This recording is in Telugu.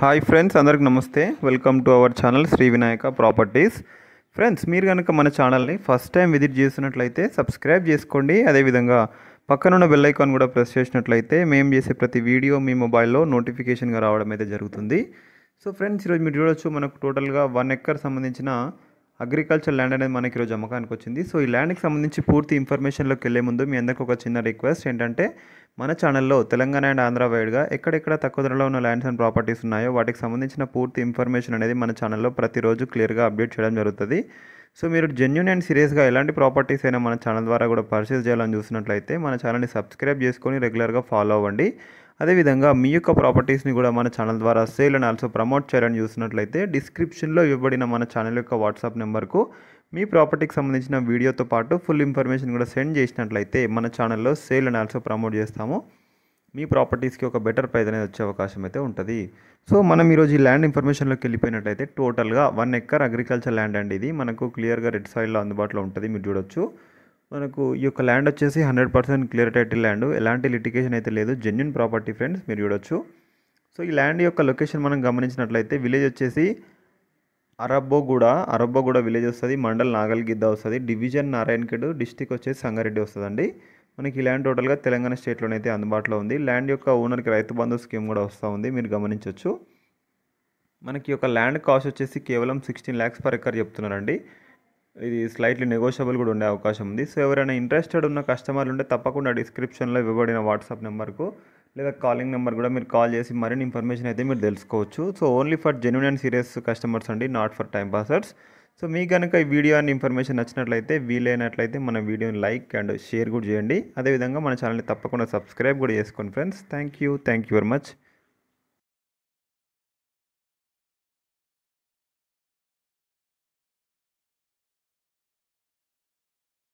హాయ్ ఫ్రెండ్స్ అందరికి నమస్తే welcome to our channel Sri Vinayaka properties friends మీరు కనుక మన ఛానల్ని ఫస్ట్ టైం విజిట్ చేసినట్లయితే సబ్స్క్రైబ్ చేసుకోండి అదేవిధంగా పక్కనున్న బెల్ ఐకాన్ కూడా ప్రెస్ చేసినట్లయితే మేము చేసే ప్రతి వీడియో మీ మొబైల్లో నోటిఫికేషన్గా రావడం అయితే జరుగుతుంది సో ఫ్రెండ్స్ ఈరోజు మీరు చూడొచ్చు మనకు టోటల్గా వన్ ఎక్కర్ సంబంధించిన అగ్రికల్చర్ ల్యాండ్ అనేది మనకి ఈరోజు అమ్మకానికి వచ్చింది సో ఈ ల్యాండ్కి సంబంధించి పూర్తి ఇన్ఫర్మేషన్లోకి వెళ్ళే ముందు మీ అందరికీ ఒక చిన్న రిక్వెస్ట్ ఏంటంటే మన ఛానల్లో తెలంగాణ అండ్ ఆంధ్ర వైడ్గా ఎక్కడెక్కడ తక్కువ ధరలో ఉన్న ల్యాండ్స్ అండ్ ప్రాపర్టీస్ ఉన్నాయో వాటికి సంబంధించిన పూర్తి ఇన్ఫర్మేషన్ అనేది మన ఛానల్లో ప్రతిరోజు క్లియర్గా అప్డేట్ చేయడం జరుగుతుంది సో మీరు జెన్యున్ అండ్ సీరియస్గా ఎలాంటి ప్రాపర్టీస్ అయినా మన ఛానల్ ద్వారా కూడా పర్చేస్ చేయాలని చూసినట్లయితే మన ఛానల్ని సబ్స్క్రైబ్ చేసుకొని రెగ్యులర్గా ఫాలో అవ్వండి అదేవిధంగా మీ యొక్క ప్రాపర్టీస్ని కూడా మన ఛానల్ ద్వారా సేల్ అండ్ ఆల్సో ప్రమోట్ చేయాలని చూసినట్లయితే డిస్క్రిప్షన్లో ఇవ్వబడిన మన ఛానల్ యొక్క వాట్సాప్ నెంబర్కు మీ ప్రాపర్టీకి సంబంధించిన వీడియోతో పాటు ఫుల్ ఇన్ఫర్మేషన్ కూడా సెండ్ చేసినట్లయితే మన ఛానల్లో సేల్ అండ్ ఆల్సో ప్రమోట్ చేస్తాము మీ ప్రాపర్టీస్కి ఒక బెటర్ ప్రైజ్ అనేది వచ్చే అవకాశం అయితే ఉంటుంది సో మనం ఈరోజు ఈ ల్యాండ్ ఇన్ఫర్మేషన్లోకి వెళ్ళిపోయినట్టయితే టోటల్గా వన్ ఎక్కర్ అగ్రికల్చర్ ల్యాండ్ అండి ఇది మనకు క్లియర్గా రెడ్ సాయిల్లో అందుబాటులో ఉంటుంది మీరు చూడొచ్చు మనకు ఈ యొక్క ల్యాండ్ వచ్చేసి hundred percent clear title land ఎలాంటి లిటికేషన్ అయితే లేదు జెన్యున్ ప్రాపర్టీ ఫ్రెండ్స్ మీరు చూడొచ్చు సో ఈ ల్యాండ్ యొక్క లొకేషన్ మనం గమనించినట్లయితే విలేజ్ వచ్చేసి అరబ్బోగూడ అరబ్బోగూడ విలేజ్ వస్తుంది మండల్ నాగల్గిద్ద వస్తుంది డివిజన్ నారాయణఖేడ్ డిస్టిక్ వచ్చేసి సంగారెడ్డి వస్తుందండి మనకి ల్యాండ్ టోటల్గా తెలంగాణ స్టేట్లోనే అయితే అందుబాటులో ఉంది ల్యాండ్ యొక్క ఓనర్కి రైతు బంధు స్కీమ్ కూడా వస్తూ ఉంది మీరు గమనించవచ్చు మనకి ఒక ల్యాండ్ కాస్ట్ వచ్చేసి కేవలం సిక్స్టీన్ ల్యాక్స్ పర్ ఎకర్ చెప్తున్నారండి ఇది స్లైట్లీ నెగోషియబుల్ కూడా ఉండే అవకాశం ఉంది సో ఎవరైనా ఇంట్రెస్టెడ్ ఉన్న కస్టమర్లు ఉంటే తప్పకుండా డిస్క్రిప్షన్లో ఇవ్వబడిన వాట్సాప్ నెంబర్కు లేదా కాలింగ్ నెంబర్ కూడా మీరు కాల్ చేసి మరిన్ని ఇన్ఫర్మేషన్ అయితే మీరు తెలుసుకోవచ్చు so only for genuine and serious customers అండి not for time passers so మీకు కనుక ఈ వీడియో అండ్ ఇన్ఫర్మేషన్ నచ్చినట్లయితే వీలైనట్లయితే మన వీడియోని లైక్ అండ్ షేర్ కూడా చేయండి అదేవిధంగా మన ఛానల్ని తప్పకుండా సబ్స్క్రైబ్ కూడా చేసుకోండి friends thank you thank you very much